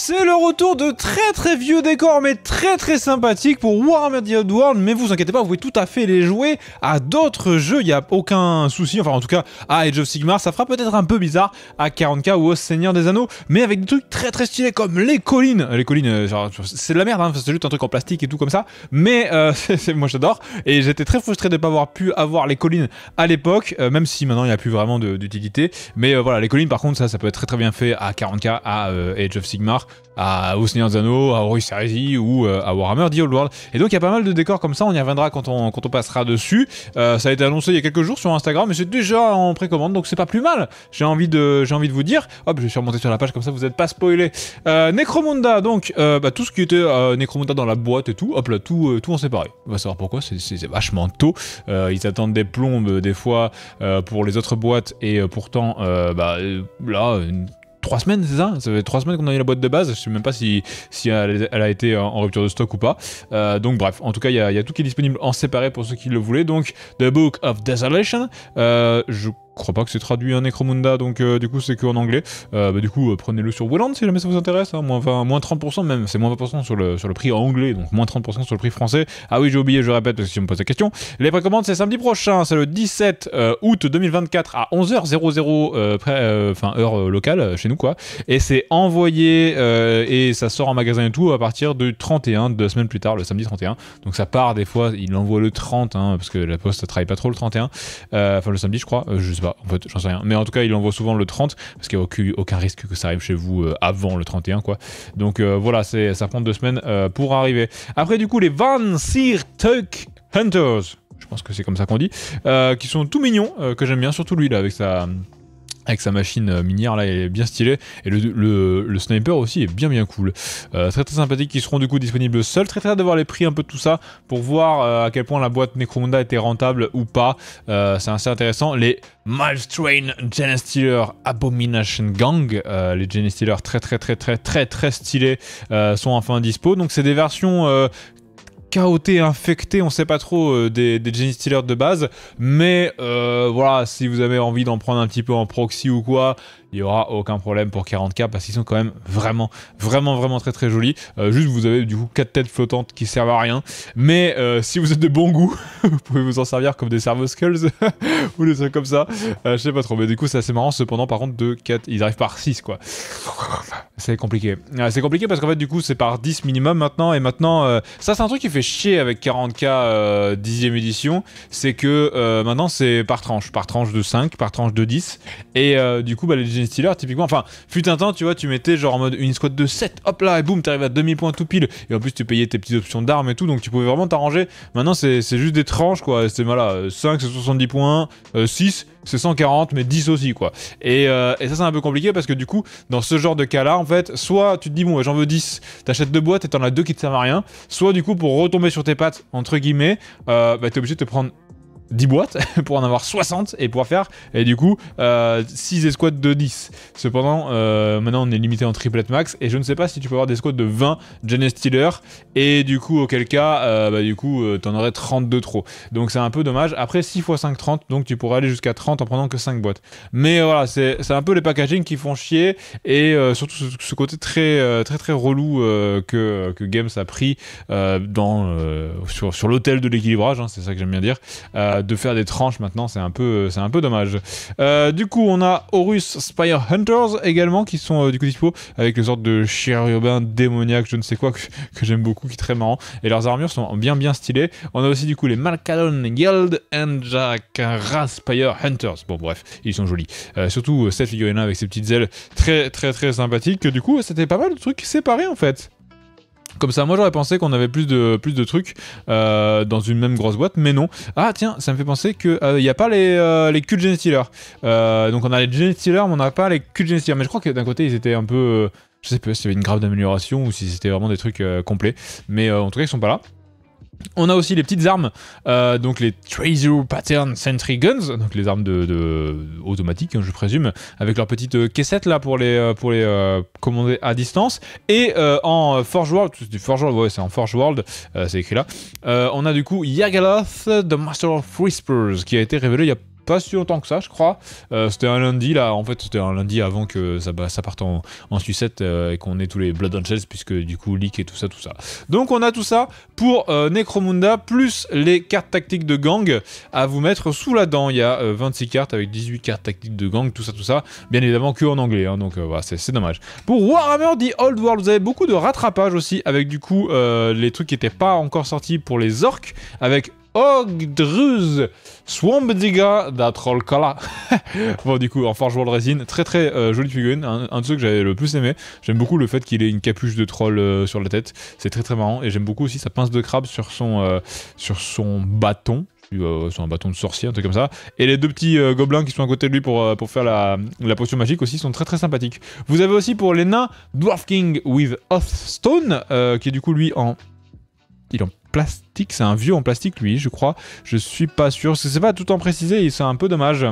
C'est le retour de très très vieux décors mais très très sympathiques pour Warhammer The World, mais vous inquiétez pas, vous pouvez tout à fait les jouer à d'autres jeux, il n'y a aucun souci, enfin en tout cas à Age of Sigmar, ça fera peut-être un peu bizarre à 40k ou au Seigneur des Anneaux, mais avec des trucs très très stylés comme les collines, les collines euh, c'est de la merde, hein, c'est juste un truc en plastique et tout comme ça, mais euh, moi j'adore, et j'étais très frustré de ne pas avoir pu avoir les collines à l'époque, euh, même si maintenant il n'y a plus vraiment d'utilité, mais voilà, les collines par contre ça, ça peut être très très bien fait à 40k, à Age of Sigmar, à, au à Horus ou euh, à Warhammer The Old World. Et donc il y a pas mal de décors comme ça, on y reviendra quand on, quand on passera dessus. Euh, ça a été annoncé il y a quelques jours sur Instagram, mais c'est déjà en précommande, donc c'est pas plus mal. J'ai envie de, j'ai envie de vous dire. Hop, je suis remonté sur la page comme ça, vous n'êtes pas spoilé. Euh, Necromunda, donc euh, bah, tout ce qui était Necromunda dans la boîte et tout, hop là, tout, tout en séparé. On va savoir pourquoi, c'est vachement tôt. ils attendent des plombes des fois pour les autres boîtes et pourtant bah, là trois semaines, c'est ça Ça fait trois semaines qu'on a eu la boîte de base. Je sais même pas si, si elle, a été en, rupture de stock ou pas. Euh, donc bref, en tout cas, il y, a tout qui est disponible en séparé pour ceux qui le voulaient. Donc, The Book of Desolation. Euh, je crois pas que c'est traduit en Necromunda, donc euh, du coup c'est que en anglais. Euh, bah, du coup, euh, prenez-le sur Wayland si jamais ça vous intéresse, hein. moins, 30% même, c'est moins 20% sur le, sur le prix anglais, donc moins 30% sur le prix français. Ah oui, j'ai oublié, je répète, parce que si on me pose la question. Les précommandes, c'est samedi prochain, c'est le 17 août 2024 à 11h00, enfin heure locale, chez nous quoi. Et c'est envoyé et ça sort en magasin et tout à partir du 31, deux semaines plus tard, le samedi 31. Donc ça part des fois, il envoie le 30, hein, parce que la poste travaille pas trop le 31, enfin le samedi je crois, je pas en fait, j'en sais rien. Mais en tout cas, il envoie souvent le 30 parce qu'il n'y a aucun, risque que ça arrive chez vous euh, avant le 31, quoi. Donc euh, voilà, ça prend deux semaines euh, pour arriver. Après, du coup, les Van Sir Tuck Hunters, je pense que c'est comme ça qu'on dit, qui sont tout mignons, que j'aime bien, surtout lui là avec sa avec sa machine euh, minière là, elle est bien stylée. Et le, sniper aussi est bien bien cool. Euh, très très sympathique, qui seront du coup disponibles seuls. Très très hâte d'avoir les prix, un peu de tout ça, pour voir euh, à quel point la boîte Necromunda était rentable ou pas. c'est assez intéressant. Les Milestrain Genestealer Stealer Abomination Gang, les Genestealer très très très très très très stylés sont enfin dispo. Donc c'est des versions chaoté, infecté, on sait pas trop euh, des, des Jenny de base, mais euh, voilà, si vous avez envie d'en prendre un petit peu en proxy ou quoi, il n'y aura aucun problème pour 40K parce qu'ils sont quand même vraiment, vraiment, vraiment très très jolis. Euh, juste, vous avez du coup 4 têtes flottantes qui servent à rien. Mais euh, si vous êtes de bon goût, vous pouvez vous en servir comme des cerveaux skulls ou des trucs comme ça. Euh, je sais pas trop, mais du coup, c'est assez marrant. Cependant, par contre, 2, 4, ils arrivent par 6 quoi. C'est compliqué. c'est compliqué parce qu'en fait, du coup, c'est par 10 minimum maintenant. Et maintenant, euh, ça, c'est un truc qui fait chier avec 40K 10ème édition. C'est que maintenant, c'est par tranche, par tranche de 5, par tranche de 10. Et du coup, bah, les styleur typiquement. Enfin, fut un temps, tu vois, tu mettais genre en mode une squad de 7, hop là, et boum, t'arrives à 2000 points tout pile. Et en plus, tu payais tes petites options d'armes et tout, donc tu pouvais vraiment t'arranger. Maintenant, c'est juste des tranches, quoi. C'est voilà, 5, c'est 70 points, 6, euh, c'est 140, mais 10 aussi, quoi. Euh, et, ça, c'est un peu compliqué parce que du coup, dans ce genre de cas-là, en fait, soit tu te dis, bon, j'en veux 10, t'achètes deux boîtes et t'en as deux qui te servent à rien, soit du coup, pour retomber sur tes pattes, entre guillemets, bah bah, t'es obligé de te prendre 10 boîtes pour en avoir 60 et pouvoir faire et du coup 6 euh, escouades de 10 cependant euh, maintenant on est limité en triplette max et je ne sais pas si tu peux avoir des escouades de 20 Janet Steeler et du coup auquel cas euh, bah, du coup euh, en aurais 32 trop donc c'est un peu dommage après 6 x 5 30 donc tu pourrais aller jusqu'à 30 en prenant que 5 boîtes mais voilà c'est un peu les packaging qui font chier et surtout ce, côté très très très relou que, Games a pris dans, sur, sur l'hôtel de l'équilibrage hein, c'est ça que j'aime bien dire de faire des tranches maintenant, c'est un peu, c'est un peu dommage. Euh, du coup, on a Horus Spire Hunters également qui sont euh, du coup dispo avec une sorte de chérubin démoniaque, je ne sais quoi, que, j'aime beaucoup, qui est très marrant. Et leurs armures sont bien bien stylées. On a aussi du coup les Malkalon Guild and Jack Spire Hunters. Bon, bref, ils sont jolis. Euh, surtout cette figurine avec ses petites ailes très très très sympathiques. Du coup, c'était pas mal de trucs séparés en fait. Comme ça, moi j'aurais pensé qu'on avait plus de, plus de trucs euh, dans une même grosse boîte, mais non. Ah tiens, ça me fait penser qu'il n'y euh, a pas les, euh, les de donc on a les Genestealer, mais on n'a pas les de Genestealer, Mais je crois que d'un côté ils étaient un peu... je sais pas s'il y avait une grave d'amélioration ou si c'était vraiment des trucs complets. Mais en tout cas ils sont pas là. On a aussi les petites armes, euh, donc les Tracer Pattern Sentry Guns, donc les armes de, automatiques, hein, je présume, avec leur petite euh, caissette là pour les, euh, pour les commander à distance. Et en Forge World, du Forge World, c'est en Forge World, c'est écrit là. on a du coup Yagaloth, The Master of Whispers, qui a été révélé il y a pas si longtemps que ça, je crois. Euh, c'était un lundi, là. En fait, c'était un lundi avant que ça, parte en, en sucette euh, et qu'on ait tous les Blood angels puisque du coup, leak et tout ça, tout ça. Donc, on a tout ça pour euh, Necromunda, plus les cartes tactiques de gang à vous mettre sous la dent. Il y a 26 cartes avec 18 cartes tactiques de gang, tout ça, tout ça. Bien évidemment, que en anglais. Hein, donc, voilà, c'est dommage. Pour Warhammer The Old World, vous avez beaucoup de rattrapage aussi, avec du coup, les trucs qui n'étaient pas encore sortis pour les orques, avec Ogdruz Diga da Trollkala. bon, du coup, en Forge World résine très très euh, jolie figurine, un, de ceux que j'avais le plus aimé. J'aime beaucoup le fait qu'il ait une capuche de troll euh, sur la tête, c'est très très marrant. Et j'aime beaucoup aussi sa pince de crabe sur son, euh, sur son bâton, sur un bâton de sorcier, un truc comme ça. Et les deux petits gobelins qui sont à côté de lui pour, pour faire la, la, potion magique aussi sont très très sympathiques. Vous avez aussi pour les nains Dwarf King with Hearthstone, qui est du coup lui en. Il en plastique. C'est un vieux en plastique, lui, je crois. Je suis pas sûr. C'est pas tout en précisé c'est un peu dommage.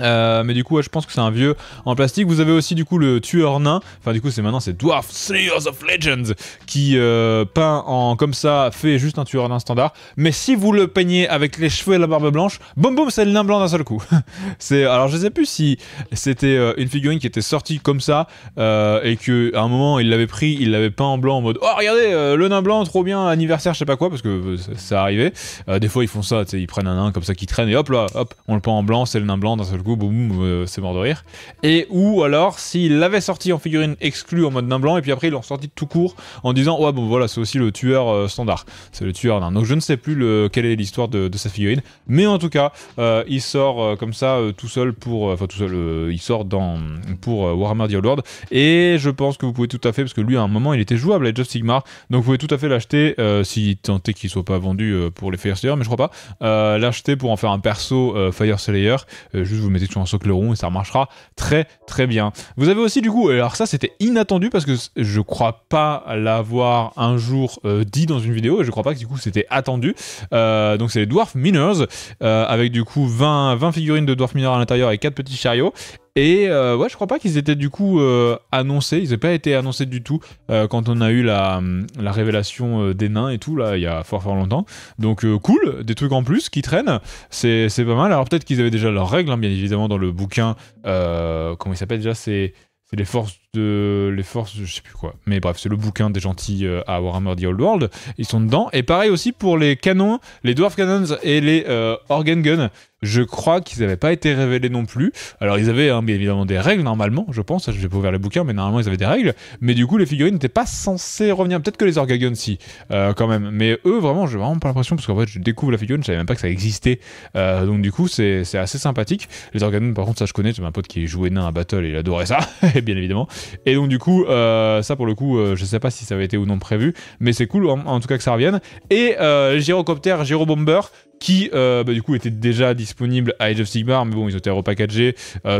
Euh, mais du coup, je pense que c'est un vieux en plastique. Vous avez aussi du coup le tueur nain. Enfin, du coup, c'est maintenant c'est Dwarf Slayers of Legends qui euh, peint en comme ça fait juste un tueur nain standard. Mais si vous le peignez avec les cheveux et la barbe blanche, boum boum, c'est le nain blanc d'un seul coup. c'est alors je sais plus si c'était euh, une figurine qui était sortie comme ça et que à un moment il l'avait pris, il l'avait peint en blanc en mode oh regardez le nain blanc trop bien anniversaire je sais pas quoi parce que ça arrivait. des fois ils font ça, ils prennent un nain comme ça qui traîne et hop là hop on le peint en blanc, c'est le nain blanc d'un seul coup. Euh, c'est mort de rire. Et ou alors, s'il l'avait sorti en figurine exclue en mode nain blanc, et puis après, ils l'ont sorti tout court en disant Ouais, bon, voilà, c'est aussi le tueur euh, standard. C'est le tueur nain. Donc, je ne sais plus quelle est l'histoire de, sa figurine. Mais en tout cas, euh, il sort comme ça tout seul pour. Enfin, tout seul, il sort dans, pour Warhammer The World. Et je pense que vous pouvez tout à fait, parce que lui, à un moment, il était jouable à Edge Sigmar. Donc, vous pouvez tout à fait l'acheter si tant qu'il soit pas vendu pour les Fire Slayer, mais je crois pas. l'acheter pour en faire un perso Fire Slayer. juste vous mettez toujours un socle rond et ça marchera très très bien. Vous avez aussi du coup, euh, alors ça c'était inattendu parce que je crois pas l'avoir un jour euh, dit dans une vidéo et je crois pas que du coup c'était attendu. Euh, donc c'est les Dwarf Miners avec du coup 20, 20 figurines de Dwarf Miners à l'intérieur et 4 petits chariots et euh, ouais, je crois pas qu'ils étaient du coup euh, annoncés. Ils n'avaient pas été annoncés du tout euh, quand on a eu la, révélation des nains et tout, là, il y a fort fort longtemps. Donc cool, des trucs en plus qui traînent. C'est pas mal. Alors peut-être qu'ils avaient déjà leurs règles, hein, bien évidemment, dans le bouquin. comment il s'appelle déjà C'est les forces de les forces, je sais plus quoi. Mais bref, c'est le bouquin des gentils euh, à Warhammer The Old World. Ils sont dedans. Et pareil aussi pour les canons, les Dwarf Cannons et les euh, Organ Guns. Je crois qu'ils n'avaient pas été révélés non plus. Alors ils avaient hein, bien évidemment des règles normalement, je pense. Je vais pas ouvert les bouquins, mais normalement ils avaient des règles. Mais du coup les figurines n'étaient pas censées revenir. Peut-être que les Organ Guns si, euh, quand même. Mais eux vraiment, j'ai vraiment pas l'impression parce qu'en fait je découvre la figurine, je savais même pas que ça existait. donc du coup c'est assez sympathique. Les Organ Guns par contre ça je connais, j'ai un pote qui jouait nain à Battle et il adorait ça, bien évidemment. Et donc, du coup, euh, ça pour le coup, euh, je sais pas si ça avait été ou non prévu, mais c'est cool en, tout cas que ça revienne. Et euh, Gyrocopter, Gyrobomber, qui euh, bah, du coup était déjà disponible à Age of Sigmar, mais bon, ils ont été repackagés,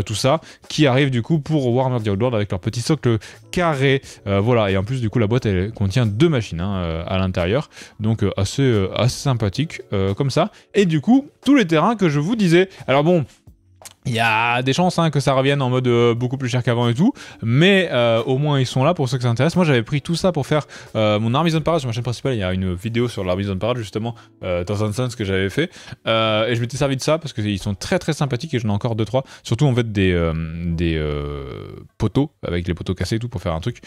tout ça, qui arrive du coup pour Warhammer The Old World avec leur petit socle carré. voilà, et en plus, du coup, la boîte elle contient deux machines hein, à l'intérieur, donc assez, assez sympathique comme ça. Et du coup, tous les terrains que je vous disais, alors bon. Il y a des chances hein, que ça revienne en mode euh, beaucoup plus cher qu'avant et tout, mais euh, au moins ils sont là pour ceux que ça intéresse. Moi j'avais pris tout ça pour faire euh, mon Army Zone Parade sur ma chaîne principale. Il y a une vidéo sur l'Army Zone Parade justement, dans un sens que j'avais fait. et je m'étais servi de ça parce qu'ils sont très très sympathiques et j'en ai encore 2-3. Surtout en fait des, des poteaux, avec les poteaux cassés et tout pour faire un truc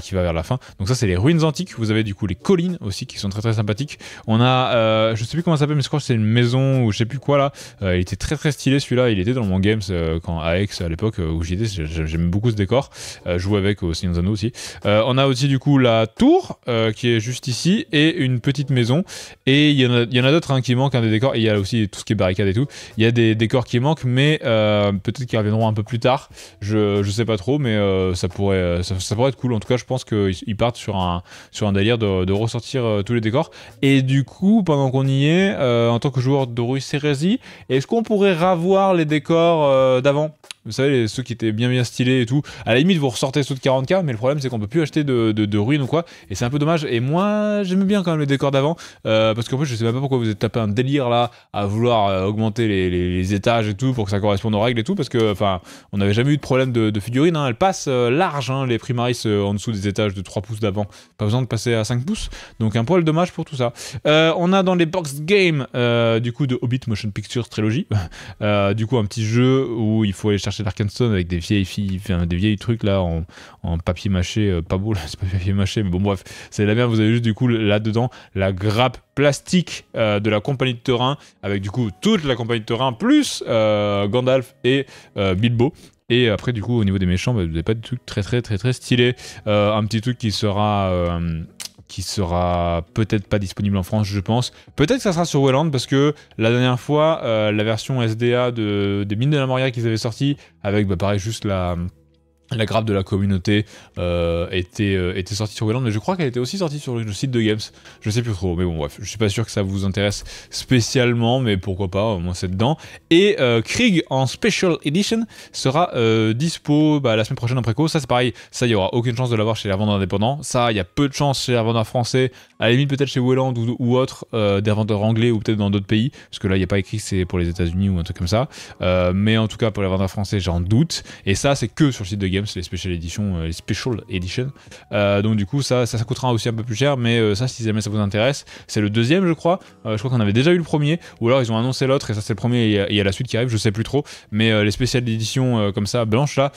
qui va vers la fin. Donc ça c'est les ruines antiques. Vous avez du coup les collines aussi qui sont très très sympathiques. On a, je sais plus comment ça s'appelle, mais je crois que c'est une maison ou je sais plus quoi là. il était très très stylé celui-là, il était dans mon Games euh, quand à Aix à l'époque où j'y étais, j'aime beaucoup ce décor. Euh, je avec au Seigneur aussi. Euh, on a aussi du coup la tour qui est juste ici et une petite maison. Et il y en a, d'autres hein, qui manquent, un des décors. il y a aussi tout ce qui est barricade et tout. Il y a des décors qui manquent, mais peut-être qu'ils reviendront un peu plus tard. Je, je sais pas trop, mais ça, pourrait, ça, pourrait être cool. En tout cas, je pense qu'ils partent sur un, sur un délire de, ressortir tous les décors. Et du coup, pendant qu'on y est, en tant que joueur de rue Cerezi est-ce qu'on pourrait ravoir les décors euh, d'avant vous savez, ceux qui étaient bien bien stylés et tout. À la limite, vous ressortez ceux de 40K, mais le problème c'est qu'on peut plus acheter de, ruines ou quoi. Et c'est un peu dommage. Et moi, j'aime bien quand même les décors d'avant. Euh, parce qu'en fait, je sais même pas pourquoi vous êtes tapé un délire là à vouloir euh, augmenter les, étages et tout pour que ça corresponde aux règles et tout. Parce que, enfin, on n'avait jamais eu de problème de, figurines. Hein. Elles passent euh, large, hein, les primaris en dessous des étages de 3 pouces d'avant. Pas besoin de passer à 5 pouces. Donc un poil dommage pour tout ça. on a dans les box game du coup de Hobbit Motion Pictures Trilogy. du coup, un petit jeu où il faut aller chercher chez avec des vieilles filles, enfin, des vieilles trucs là en, papier mâché, euh, pas beau là, c'est pas papier mâché, mais bon bref, c'est la merde. Vous avez juste du coup là-dedans la grappe plastique euh, de la compagnie de terrain avec du coup toute la compagnie de terrain plus euh, Gandalf et Bilbo et après, du coup, au niveau des méchants, bah, vous n'avez pas de truc très, très, très, très stylé. un petit truc qui sera qui sera peut-être pas disponible en France, je pense. Peut-être que ça sera sur Wayland, parce que la dernière fois, euh, la version SDA de, des mines de la Moria qu'ils avaient sorti, avec bah, pareil, juste la la grappe de la communauté euh, euh, était, sortie sur Wayland, mais je crois qu'elle était aussi sortie sur le site de Games. Je sais plus trop, mais bon, bref, je suis pas sûr que ça vous intéresse spécialement, mais pourquoi pas, au moins c'est dedans. Et euh, Krieg en Special Edition sera dispo bah, la semaine prochaine en préco. Ça, c'est pareil, ça, il y aura aucune chance de l'avoir chez les vendeurs indépendants. Ça, il y a peu de chance chez les vendeurs français, à la limite peut-être chez Wayland ou, autre, des vendeurs anglais ou peut-être dans d'autres pays, parce que là, il n'y a pas écrit que c'est pour les États-Unis ou un truc comme ça. mais en tout cas, pour les vendeurs français, j'en doute. Et ça, c'est que sur le site de Games c'est les spéciales Edition. les special edition. Euh, euh, donc du coup, ça, ça, coûtera aussi un peu plus cher, mais euh, ça, si jamais ça vous intéresse, c'est le deuxième, je crois. je crois qu'on avait déjà eu le premier, ou alors ils ont annoncé l'autre, et ça c'est le premier, et il y, a la suite qui arrive, je sais plus trop. Mais les spéciales Edition comme ça, blanche là,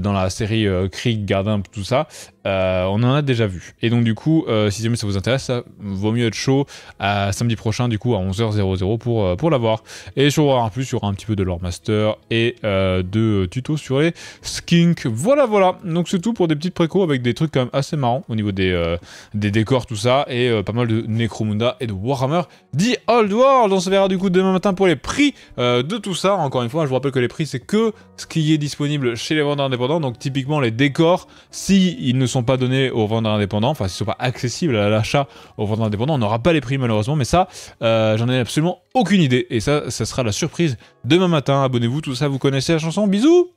dans la série Krieg, Gardin, tout ça, on en a déjà vu. Et donc du coup, si jamais ça vous intéresse, ça vaut mieux être chaud à samedi prochain du coup à 11h00 pour, pour l'avoir. Et sur en Plus, sur un petit peu de lore master et de tutos sur les skinks. Voilà, voilà. Donc c'est tout pour des petites précos avec des trucs quand même assez marrants au niveau des, euh, des décors, tout ça, et euh, pas mal de Necromunda et de Warhammer The Old World. On se verra du coup demain matin pour les prix euh, de tout ça. Encore une fois, je vous rappelle que les prix, c'est que ce qui est disponible chez les vendeurs indépendants. Donc typiquement, les décors, s'ils ils ne sont pas donnés aux vendeurs indépendants, enfin, s'ils ne sont pas accessibles à l'achat aux vendeurs indépendants, on n'aura pas les prix malheureusement, mais ça, j'en ai absolument aucune idée. Et ça, ça sera la surprise demain matin. Abonnez-vous, tout ça, vous connaissez la chanson. Bisous